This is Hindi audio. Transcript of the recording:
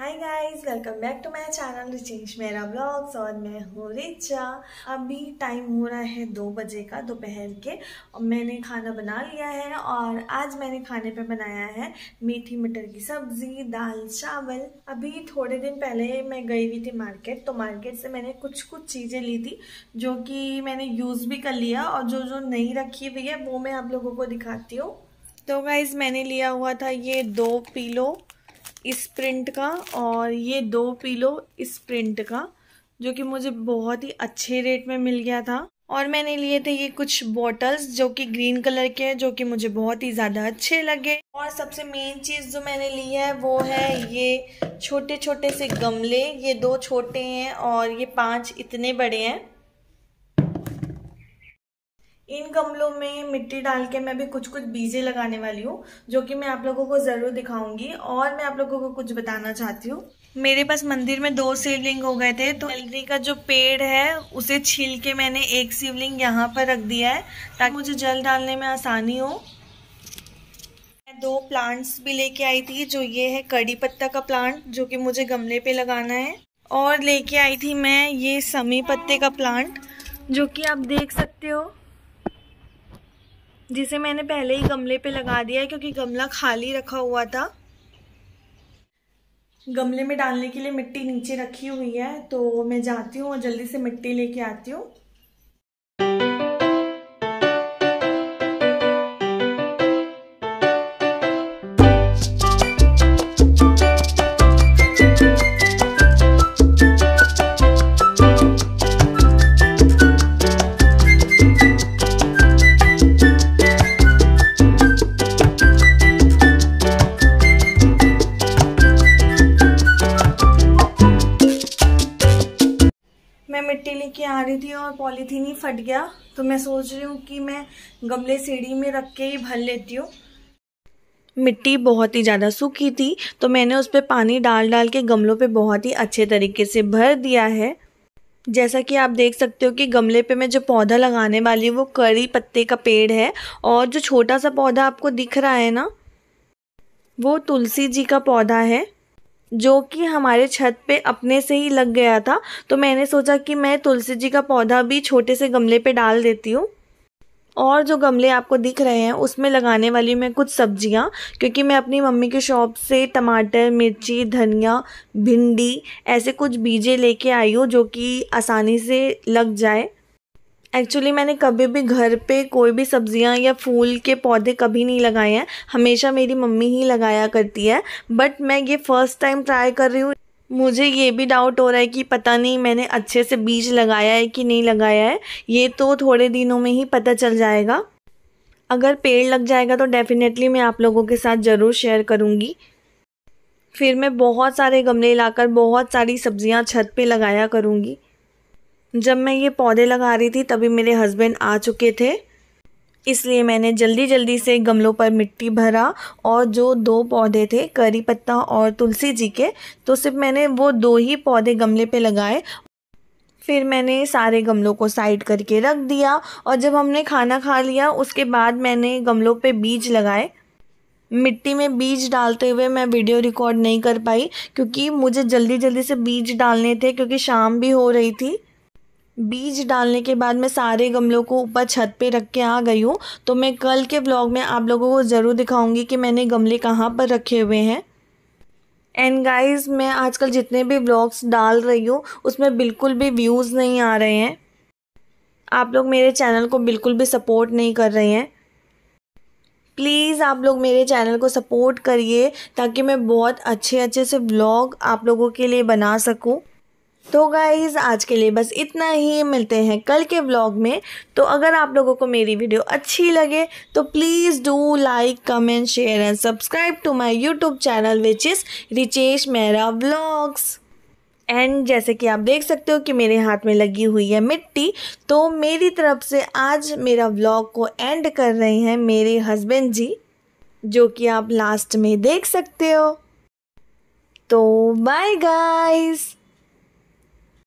hi guys welcome back to my channel Richesh मेरा ब्लॉग्स और मैं हूँ रिचा अभी टाइम हो रहा है दो बजे का दोपहर के और मैंने खाना बना लिया है और आज मैंने खाने पे बनाया है मीठी मटर की सब्जी दाल चावल अभी थोड़े दिन पहले मैं गई हुई थी मार्केट तो मार्केट से मैंने कुछ कुछ चीज़ें ली थी जो कि मैंने यूज़ भी कर लिया और जो जो नहीं रखी हुई है वो मैं आप लोगों को दिखाती हूँ तो गाइज़ मैंने लिया हुआ था ये दो पीलो इस प्रिंट का और ये दो पिलो इस प्रिंट का जो कि मुझे बहुत ही अच्छे रेट में मिल गया था और मैंने लिए थे ये कुछ बॉटल्स जो कि ग्रीन कलर के हैं जो कि मुझे बहुत ही ज़्यादा अच्छे लगे और सबसे मेन चीज़ जो मैंने ली है वो है ये छोटे छोटे से गमले ये दो छोटे हैं और ये पांच इतने बड़े हैं इन गमलों में मिट्टी डाल के मैं भी कुछ कुछ बीजे लगाने वाली हूँ जो कि मैं आप लोगों को ज़रूर दिखाऊंगी और मैं आप लोगों को कुछ बताना चाहती हूँ मेरे पास मंदिर में दो शिवलिंग हो गए थे तो हल्दी का जो पेड़ है उसे छील के मैंने एक शिवलिंग यहाँ पर रख दिया है ताकि मुझे जल डालने में आसानी हो दो प्लांट्स भी लेके आई थी जो ये है कड़ी पत्ता का प्लांट जो कि मुझे गमले पे लगाना है और लेके आई थी मैं ये समी पत्ते का प्लांट जो कि आप देख सकते हो जिसे मैंने पहले ही गमले पे लगा दिया है क्योंकि गमला खाली रखा हुआ था गमले में डालने के लिए मिट्टी नीचे रखी हुई है तो मैं जाती हूँ और जल्दी से मिट्टी लेके आती हूँ बना रही थी और पॉलीथीन ही फट गया तो मैं सोच रही हूँ कि मैं गमले सीढ़ी में रख के ही भर लेती हूँ मिट्टी बहुत ही ज़्यादा सूखी थी तो मैंने उस पर पानी डाल डाल के गमलों पे बहुत ही अच्छे तरीके से भर दिया है जैसा कि आप देख सकते हो कि गमले पे मैं जो पौधा लगाने वाली हूँ वो करी पत्ते का पेड़ है और जो छोटा सा पौधा आपको दिख रहा है ना वो तुलसी जी का पौधा है जो कि हमारे छत पे अपने से ही लग गया था तो मैंने सोचा कि मैं तुलसी जी का पौधा भी छोटे से गमले पे डाल देती हूँ और जो गमले आपको दिख रहे हैं उसमें लगाने वाली मैं कुछ सब्जियाँ क्योंकि मैं अपनी मम्मी के शॉप से टमाटर मिर्ची धनिया भिंडी ऐसे कुछ बीजे लेके आई हूँ जो कि आसानी से लग जाए एक्चुअली मैंने कभी भी घर पे कोई भी सब्जियां या फूल के पौधे कभी नहीं लगाए हैं हमेशा मेरी मम्मी ही लगाया करती है बट मैं ये फ़र्स्ट टाइम ट्राई कर रही हूँ मुझे ये भी डाउट हो रहा है कि पता नहीं मैंने अच्छे से बीज लगाया है कि नहीं लगाया है ये तो थोड़े दिनों में ही पता चल जाएगा अगर पेड़ लग जाएगा तो डेफ़िनेटली मैं आप लोगों के साथ ज़रूर शेयर करूँगी फिर मैं बहुत सारे गमले लाकर बहुत सारी सब्जियाँ छत पे लगाया करूँगी जब मैं ये पौधे लगा रही थी तभी मेरे हस्बैंड आ चुके थे इसलिए मैंने जल्दी जल्दी से गमलों पर मिट्टी भरा और जो दो पौधे थे करी पत्ता और तुलसी जी के तो सिर्फ मैंने वो दो ही पौधे गमले पे लगाए फिर मैंने सारे गमलों को साइड करके रख दिया और जब हमने खाना खा लिया उसके बाद मैंने गमलों पे बीज लगाए मिट्टी में बीज डालते हुए मैं वीडियो रिकॉर्ड नहीं कर पाई क्योंकि मुझे जल्दी जल्दी से बीज डालने थे क्योंकि शाम भी हो रही थी बीज डालने के बाद मैं सारे गमलों को ऊपर छत पे रख के आ गई हूँ तो मैं कल के ब्लॉग में आप लोगों को ज़रूर दिखाऊंगी कि मैंने गमले कहाँ पर रखे हुए हैं एंड गाइस मैं आजकल जितने भी ब्लॉग्स डाल रही हूँ उसमें बिल्कुल भी व्यूज़ नहीं आ रहे हैं आप लोग मेरे चैनल को बिल्कुल भी सपोर्ट नहीं कर रहे हैं प्लीज़ आप लोग मेरे चैनल को सपोर्ट करिए ताकि मैं बहुत अच्छे अच्छे से ब्लॉग आप लोगों के लिए बना सकूँ तो गाइज़ आज के लिए बस इतना ही मिलते हैं कल के व्लॉग में तो अगर आप लोगों को मेरी वीडियो अच्छी लगे तो please do like comment share and subscribe to my YouTube channel which is Richesh मेरा व्लॉग्स एंड जैसे कि आप देख सकते हो कि मेरे हाथ में लगी हुई है मिट्टी तो मेरी तरफ से आज मेरा व्लॉग को एंड कर रहे हैं मेरे हस्बैंड जी जो कि आप लास्ट में देख सकते हो तो बाय गाइज़